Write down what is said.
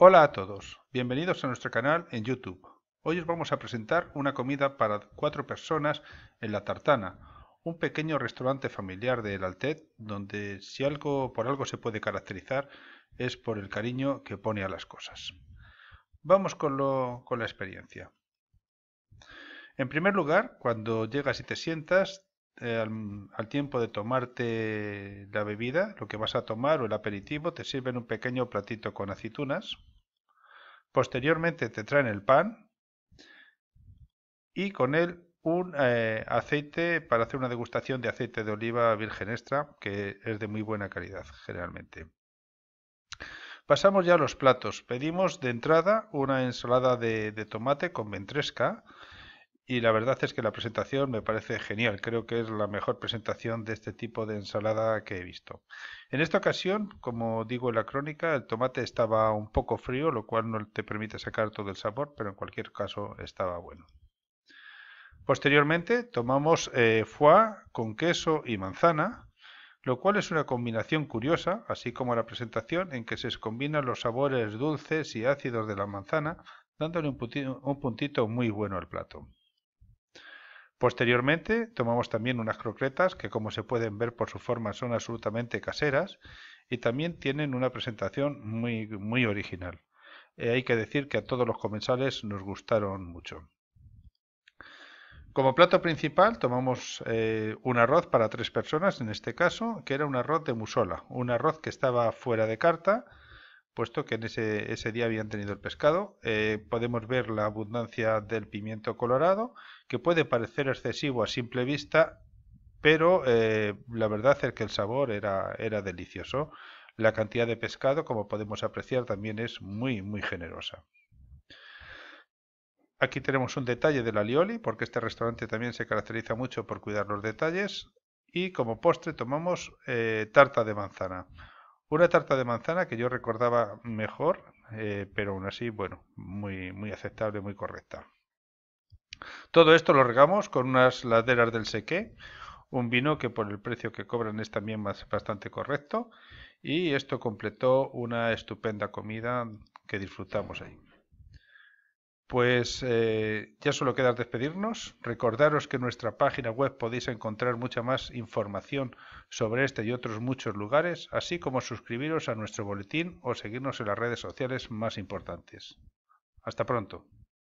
Hola a todos, bienvenidos a nuestro canal en YouTube. Hoy os vamos a presentar una comida para cuatro personas en La Tartana, un pequeño restaurante familiar del Altet donde si algo por algo se puede caracterizar es por el cariño que pone a las cosas. Vamos con, con la experiencia. En primer lugar, cuando llegas y te sientas, eh, al, tiempo de tomarte la bebida, lo que vas a tomar o el aperitivo, te sirven un pequeño platito con aceitunas. Posteriormente te traen el pan y con él un eh, aceite para hacer una degustación de aceite de oliva virgen extra, que es de muy buena calidad generalmente. Pasamos ya a los platos. Pedimos de entrada una ensalada de tomate con ventresca y la verdad es que la presentación me parece genial. Creo que es la mejor presentación de este tipo de ensalada que he visto. En esta ocasión, como digo en la crónica, el tomate estaba un poco frío, lo cual no te permite sacar todo el sabor, pero en cualquier caso estaba bueno. Posteriormente tomamos eh, foie con queso y manzana, lo cual es una combinación curiosa, así como la presentación en que se combinan los sabores dulces y ácidos de la manzana, dándole un puntito muy bueno al plato. Posteriormente tomamos también unas croquetas que como se pueden ver por su forma son absolutamente caseras y también tienen una presentación muy, muy original. Eh, hay que decir que a todos los comensales nos gustaron mucho. Como plato principal tomamos eh, un arroz para tres personas en este caso, que era un arroz de musola, un arroz que estaba fuera de carta, puesto que en ese, día habían tenido el pescado. Eh, podemos ver la abundancia del pimiento colorado, que puede parecer excesivo a simple vista, pero eh, la verdad es que el sabor era, era delicioso. La cantidad de pescado, como podemos apreciar, también es muy, muy generosa. Aquí tenemos un detalle de la lioli, porque este restaurante también se caracteriza mucho por cuidar los detalles. Y como postre tomamos eh, tarta de manzana. Una tarta de manzana que yo recordaba mejor, eh, pero aún así, bueno, muy, muy aceptable, muy correcta. Todo esto lo regamos con unas laderas del seque un vino que por el precio que cobran es también bastante correcto, y esto completó una estupenda comida que disfrutamos ahí. Pues eh, ya solo queda despedirnos. Recordaros que en nuestra página web podéis encontrar mucha más información sobre este y otros muchos lugares, así como suscribiros a nuestro boletín o seguirnos en las redes sociales más importantes. Hasta pronto.